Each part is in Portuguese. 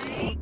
Thanks.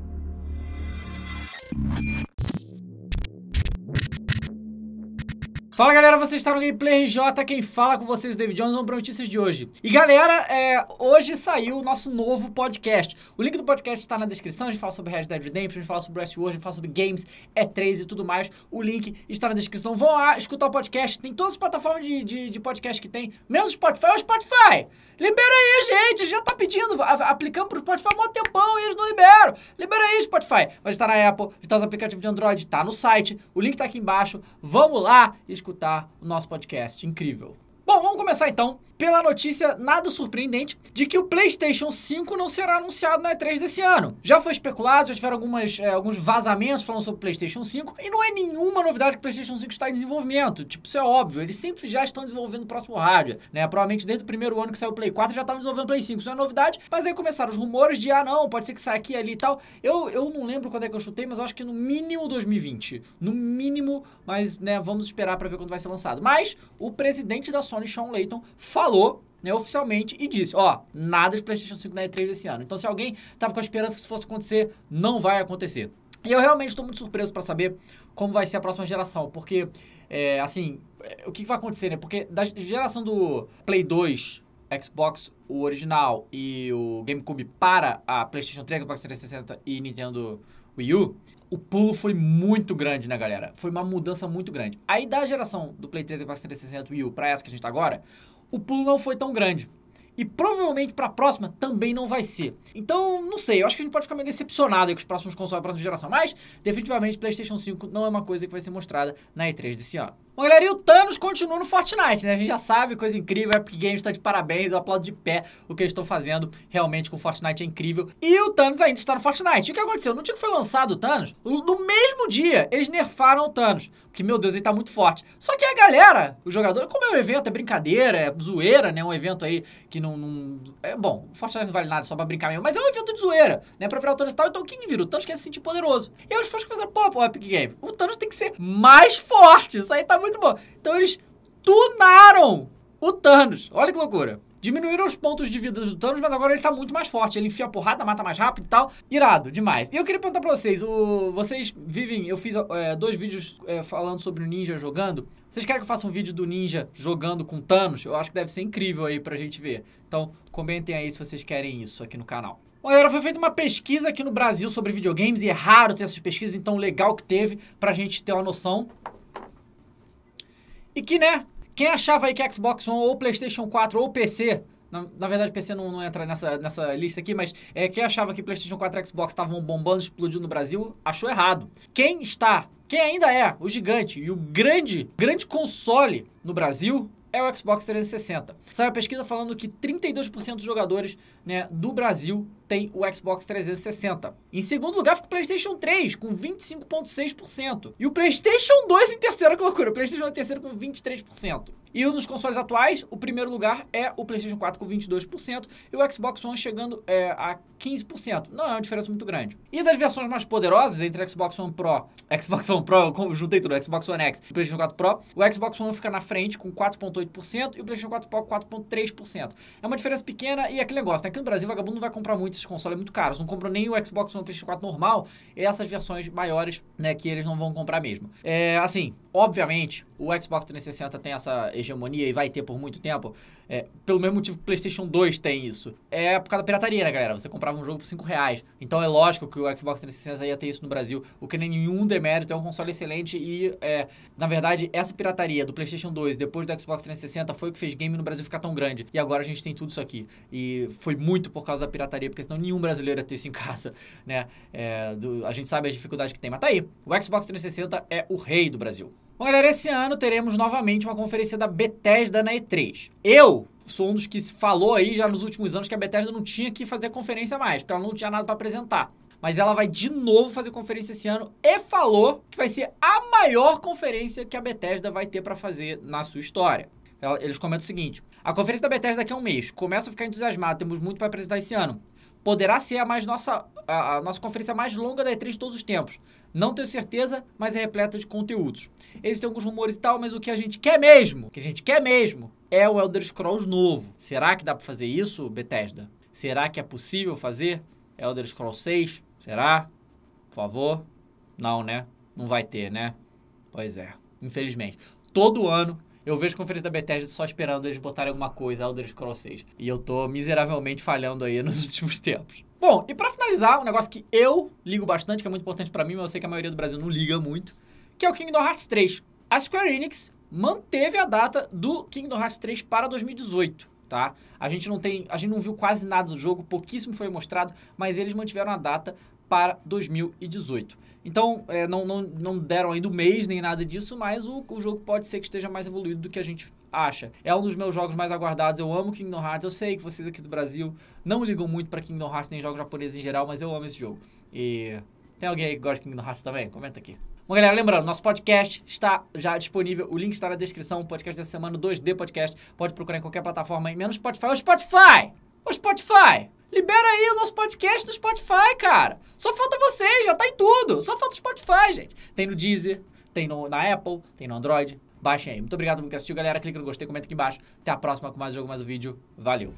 Fala galera, vocês estão no Gameplay RJ, quem fala com vocês é o David Jones, vamos para notícias de hoje. E galera, é, hoje saiu o nosso novo podcast. O link do podcast está na descrição, a gente fala sobre Red Dead Redemption, a gente fala sobre Westworld, a gente fala sobre games, E3 e tudo mais. O link está na descrição, vão lá escutar o podcast, tem todas as plataformas de, de, de podcast que tem, menos o Spotify, o Spotify! Libera aí gente, já tá pedindo, aplicamos para o Spotify há um tempão e eles não liberam. Libera aí Spotify, mas está na Apple, está nos aplicativos de Android, está no site, o link está aqui embaixo, vamos lá escutar escutar o nosso podcast incrível. Bom, vamos começar então pela notícia nada surpreendente de que o PlayStation 5 não será anunciado na E3 desse ano. Já foi especulado, já tiveram algumas, é, alguns vazamentos falando sobre o PlayStation 5 e não é nenhuma novidade que o PlayStation 5 está em desenvolvimento. Tipo, isso é óbvio, eles sempre já estão desenvolvendo o próximo rádio, né? Provavelmente desde o primeiro ano que saiu o Play 4 já estavam desenvolvendo o Play 5, isso não é novidade, mas aí começaram os rumores de ah não, pode ser que saia aqui ali e tal. Eu, eu não lembro quando é que eu chutei, mas eu acho que no mínimo 2020, no mínimo, mas né, vamos esperar para ver quando vai ser lançado. Mas o presidente da Sony, Sean Layton, falou falou né, oficialmente e disse, ó, nada de PlayStation 5 na E3 desse ano. Então, se alguém tava com a esperança que isso fosse acontecer, não vai acontecer. E eu realmente estou muito surpreso para saber como vai ser a próxima geração, porque, é, assim, é, o que, que vai acontecer, né? Porque da geração do Play 2 Xbox, o original e o GameCube para a PlayStation 3, Xbox 360 e Nintendo Wii U, o pulo foi muito grande, né, galera? Foi uma mudança muito grande. Aí da geração do Play 3, Xbox 360 e Wii U para essa que a gente tá agora, o pulo não foi tão grande. E provavelmente para a próxima também não vai ser. Então, não sei, eu acho que a gente pode ficar meio decepcionado com os próximos consoles, a próxima geração. Mas, definitivamente, PlayStation 5 não é uma coisa que vai ser mostrada na E3 desse ano. Bom, galera, e o Thanos continua no Fortnite, né? A gente já sabe, coisa incrível, a Epic Games está de parabéns, eu aplaudo de pé o que eles estão fazendo realmente com o Fortnite, é incrível. E o Thanos ainda está no Fortnite. E o que aconteceu? No dia que foi lançado o Thanos, no mesmo dia, eles nerfaram o Thanos. Porque, meu Deus, ele está muito forte. Só que a galera, o jogador, como é um evento, é brincadeira, é zoeira, né? Um evento aí que não não, não. é bom, Fortaleza não vale nada, só pra brincar mesmo. Mas é um evento de zoeira, né? Pra virar o Thanos e tal. Então quem vira? O Thanos quer se sentir poderoso. E aí os fãs começaram, pô, pô, Epic Game, o Thanos tem que ser mais forte. Isso aí tá muito bom. Então eles tunaram o Thanos. Olha que loucura. Diminuíram os pontos de vida do Thanos, mas agora ele tá muito mais forte. Ele enfia a porrada, mata mais rápido e tal. Irado, demais. E eu queria perguntar pra vocês, o... vocês vivem... Eu fiz é, dois vídeos é, falando sobre o Ninja jogando. Vocês querem que eu faça um vídeo do Ninja jogando com Thanos? Eu acho que deve ser incrível aí pra gente ver. Então, comentem aí se vocês querem isso aqui no canal. Bom, galera, foi feita uma pesquisa aqui no Brasil sobre videogames e é raro ter essas pesquisas, então legal que teve pra gente ter uma noção. E que, né, quem achava aí que Xbox One ou PlayStation 4 ou PC na, na, verdade, PC não, não, entra nessa, nessa lista aqui, mas é, quem achava que PlayStation 4 e Xbox estavam bombando, explodindo no Brasil, achou errado. Quem está, quem ainda é o gigante e o grande, grande console no Brasil é o Xbox 360. Saiu a pesquisa falando que 32% dos jogadores né, do Brasil tem o Xbox 360. Em segundo lugar fica o PlayStation 3 com 25.6% e o PlayStation 2 em terceiro, que loucura, o PlayStation 2 em terceiro com 23%. E nos consoles atuais, o primeiro lugar é o PlayStation 4 com 22% e o Xbox One chegando é, a 15%. Não é uma diferença muito grande. E das versões mais poderosas entre Xbox One Pro, Xbox One Pro, eu juntei tudo, Xbox One X e PlayStation 4 Pro, o Xbox One fica na frente com 4.8% e o PlayStation 4 Pro 4.3%. É uma diferença pequena e é aquele negócio, né? aqui no Brasil o vagabundo não vai comprar muito esses consoles muito caros. Não comprou nem o Xbox One ps 4 normal, é essas versões maiores, né, que eles não vão comprar mesmo. É, assim, obviamente, o Xbox 360 tem essa hegemonia e vai ter por muito tempo. É, pelo mesmo motivo que o PlayStation 2 tem isso. É por causa da pirataria, né, galera? Você comprava um jogo por 5 reais. Então é lógico que o Xbox 360 ia ter isso no Brasil, o que nem nenhum demérito, é um console excelente e, é, na verdade, essa pirataria do PlayStation 2 depois do Xbox 360 foi o que fez game no Brasil ficar tão grande. E agora a gente tem tudo isso aqui. E foi muito por causa da pirataria, porque questão nenhum brasileiro é ter isso em casa, né? É, do, a gente sabe a dificuldade que tem. Mas tá aí, o Xbox 360 é o rei do Brasil. Bom, galera, esse ano teremos novamente uma conferência da Bethesda na E3. Eu sou um dos que falou aí já nos últimos anos que a Bethesda não tinha que fazer conferência mais, porque ela não tinha nada para apresentar mas ela vai de novo fazer conferência esse ano e falou que vai ser a maior conferência que a Bethesda vai ter para fazer na sua história. Eles comentam o seguinte: a conferência da Bethesda daqui a um mês. Começa a ficar entusiasmado, temos muito para apresentar esse ano poderá ser a, mais nossa, a, a nossa conferência mais longa da E3 de todos os tempos. Não tenho certeza, mas é repleta de conteúdos. Existem alguns rumores e tal, mas o que a gente quer mesmo, que a gente quer mesmo, é o Elder Scrolls novo. Será que dá para fazer isso, Bethesda? Será que é possível fazer Elder Scrolls 6? Será? Por favor? Não, né? Não vai ter, né? Pois é, infelizmente. Todo ano eu vejo conferência da Bethesda só esperando eles botarem alguma coisa, Elder Scrolls 6. E eu tô miseravelmente falhando aí nos últimos tempos. Bom, e para finalizar, um negócio que eu ligo bastante, que é muito importante para mim, mas eu sei que a maioria do Brasil não liga muito, que é o Kingdom Hearts 3. A Square Enix manteve a data do Kingdom Hearts 3 para 2018 tá? A gente não tem, a gente não viu quase nada do jogo, pouquíssimo foi mostrado, mas eles mantiveram a data para 2018. Então, é, não, não, não deram ainda o mês nem nada disso, mas o, o jogo pode ser que esteja mais evoluído do que a gente acha. É um dos meus jogos mais aguardados. Eu amo Kingdom Hearts. Eu sei que vocês aqui do Brasil não ligam muito para Kingdom Hearts nem jogos japoneses em geral, mas eu amo esse jogo. E tem alguém aí que gosta de Kingdom Hearts também? Comenta aqui. Bom, galera, lembrando, nosso podcast está já disponível, o link está na descrição, podcast dessa semana, 2D Podcast, pode procurar em qualquer plataforma, menos Spotify. O Spotify! O Spotify! Libera aí o nosso podcast no Spotify, cara! Só falta vocês, já tá em tudo! Só falta o Spotify, gente! Tem no Deezer, tem no, na Apple, tem no Android. Baixem aí. Muito obrigado por que assistiu, galera. Clica no gostei, comenta aqui embaixo. Até a próxima com mais jogo, mais um vídeo. Valeu!